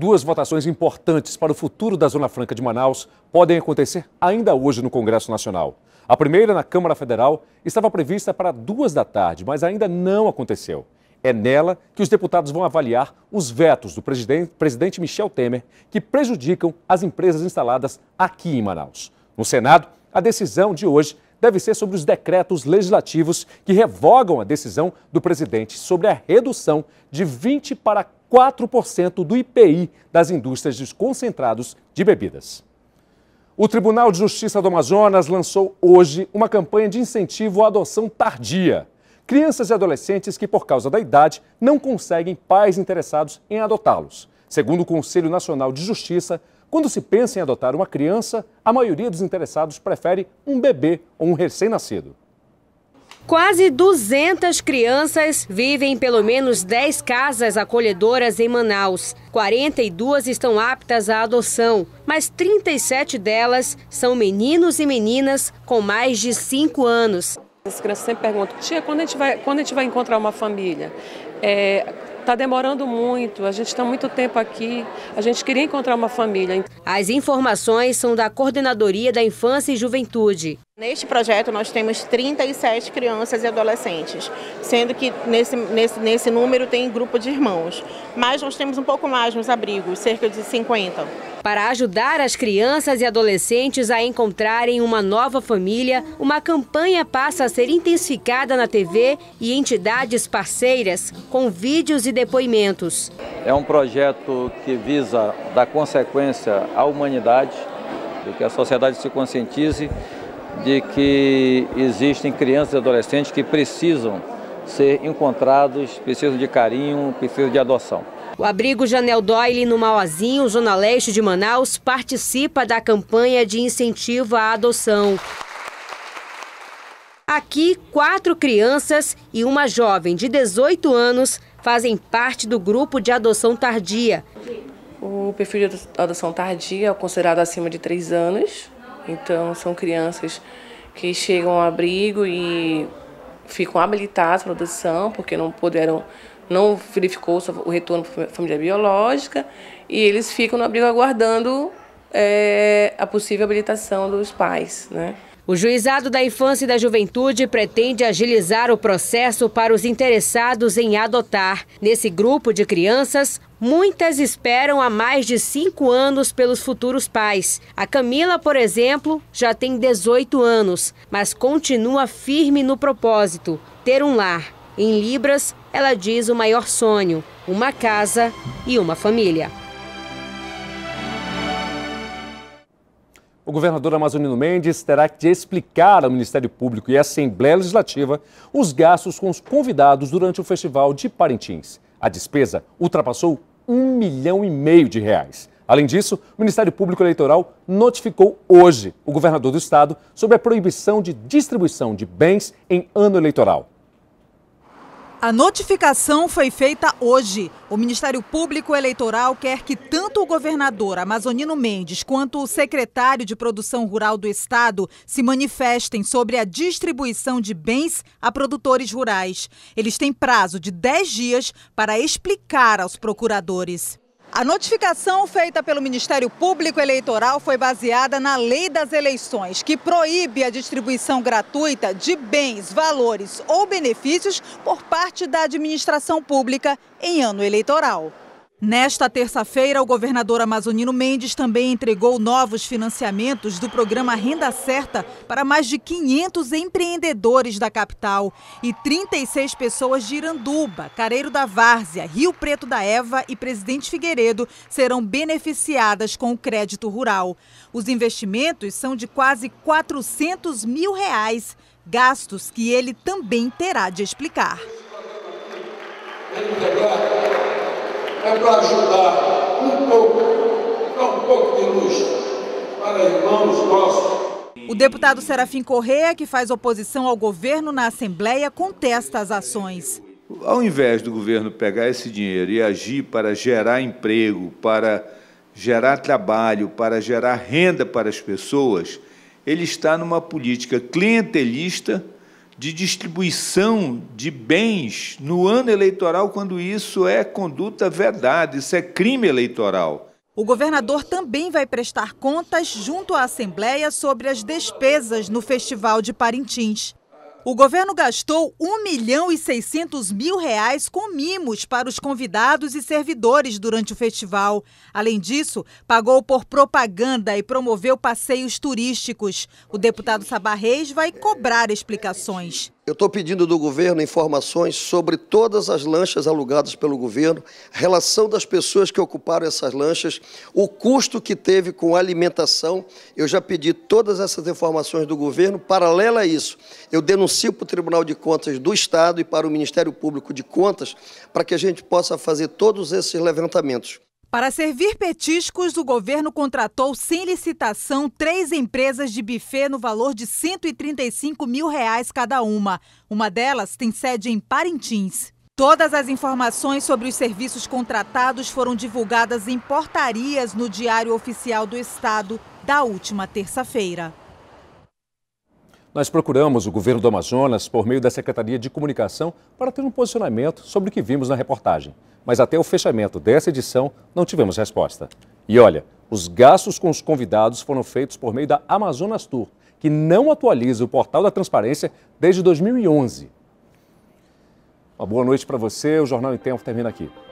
Duas votações importantes para o futuro da Zona Franca de Manaus podem acontecer ainda hoje no Congresso Nacional. A primeira, na Câmara Federal, estava prevista para duas da tarde, mas ainda não aconteceu. É nela que os deputados vão avaliar os vetos do presidente, Michel Temer, que prejudicam as empresas instaladas aqui em Manaus. No Senado, a decisão de hoje deve ser sobre os decretos legislativos que revogam a decisão do presidente sobre a redução de 20 para 4% do IPI das indústrias de concentrados de bebidas. O Tribunal de Justiça do Amazonas lançou hoje uma campanha de incentivo à adoção tardia. Crianças e adolescentes que, por causa da idade, não conseguem pais interessados em adotá-los. Segundo o Conselho Nacional de Justiça, quando se pensa em adotar uma criança, a maioria dos interessados prefere um bebê ou um recém-nascido. Quase 200 crianças vivem em pelo menos 10 casas acolhedoras em Manaus. 42 estão aptas à adoção, mas 37 delas são meninos e meninas com mais de 5 anos. As crianças sempre perguntam, tia, quando a gente vai, quando a gente vai encontrar uma família? É, Está demorando muito, a gente está muito tempo aqui, a gente queria encontrar uma família. As informações são da Coordenadoria da Infância e Juventude. Neste projeto nós temos 37 crianças e adolescentes, sendo que nesse, nesse, nesse número tem grupo de irmãos. Mas nós temos um pouco mais nos abrigos, cerca de 50. Para ajudar as crianças e adolescentes a encontrarem uma nova família, uma campanha passa a ser intensificada na TV e entidades parceiras, com vídeos e depoimentos. É um projeto que visa dar consequência à humanidade, de que a sociedade se conscientize de que existem crianças e adolescentes que precisam ser encontrados, precisam de carinho, precisam de adoção. O abrigo Janel Doyle, no Mauazinho, Zona Leste de Manaus, participa da campanha de incentivo à adoção. Aqui, quatro crianças e uma jovem de 18 anos fazem parte do grupo de adoção tardia. O perfil de adoção tardia é considerado acima de 3 anos, então são crianças que chegam ao abrigo e ficam habilitadas para adoção, porque não puderam não verificou o retorno para a família biológica e eles ficam no abrigo aguardando é, a possível habilitação dos pais. Né? O juizado da infância e da juventude pretende agilizar o processo para os interessados em adotar. Nesse grupo de crianças, muitas esperam há mais de cinco anos pelos futuros pais. A Camila, por exemplo, já tem 18 anos, mas continua firme no propósito: ter um lar. Em Libras, ela diz o maior sonho: uma casa e uma família. O governador Amazonino Mendes terá que explicar ao Ministério Público e à Assembleia Legislativa os gastos com os convidados durante o festival de Parintins. A despesa ultrapassou um milhão e meio de reais. Além disso, o Ministério Público Eleitoral notificou hoje o governador do estado sobre a proibição de distribuição de bens em ano eleitoral. A notificação foi feita hoje. O Ministério Público Eleitoral quer que tanto o governador Amazonino Mendes quanto o secretário de Produção Rural do Estado se manifestem sobre a distribuição de bens a produtores rurais. Eles têm prazo de 10 dias para explicar aos procuradores. A notificação feita pelo Ministério Público Eleitoral foi baseada na Lei das Eleições, que proíbe a distribuição gratuita de bens, valores ou benefícios por parte da administração pública em ano eleitoral. Nesta terça-feira, o governador Amazonino Mendes também entregou novos financiamentos do programa Renda Certa para mais de 500 empreendedores da capital e 36 pessoas de Iranduba, Careiro da Várzea, Rio Preto da Eva e Presidente Figueiredo serão beneficiadas com o crédito rural. Os investimentos são de quase 400 mil reais, gastos que ele também terá de explicar é para ajudar um pouco, dar um pouco de luz para irmãos nossos. O deputado Serafim Correia, que faz oposição ao governo na Assembleia, contesta as ações. Ao invés do governo pegar esse dinheiro e agir para gerar emprego, para gerar trabalho, para gerar renda para as pessoas, ele está numa política clientelista de distribuição de bens no ano eleitoral, quando isso é conduta verdade, isso é crime eleitoral. O governador também vai prestar contas junto à Assembleia sobre as despesas no Festival de Parintins. O governo gastou 1 milhão e 600 mil reais com mimos para os convidados e servidores durante o festival. Além disso, pagou por propaganda e promoveu passeios turísticos. O deputado Sabarreis vai cobrar explicações. Eu estou pedindo do governo informações sobre todas as lanchas alugadas pelo governo, relação das pessoas que ocuparam essas lanchas, o custo que teve com alimentação. Eu já pedi todas essas informações do governo. Paralelo a isso, eu denuncio para o Tribunal de Contas do Estado e para o Ministério Público de Contas para que a gente possa fazer todos esses levantamentos. Para servir petiscos, o governo contratou sem licitação três empresas de buffet no valor de 135 mil reais cada uma. Uma delas tem sede em Parintins. Todas as informações sobre os serviços contratados foram divulgadas em portarias no Diário Oficial do Estado da última terça-feira. Nós procuramos o governo do Amazonas por meio da Secretaria de Comunicação para ter um posicionamento sobre o que vimos na reportagem. Mas até o fechamento dessa edição não tivemos resposta. E olha, os gastos com os convidados foram feitos por meio da Amazonas Tour, que não atualiza o portal da transparência desde 2011. Uma boa noite para você. O Jornal em Tempo termina aqui.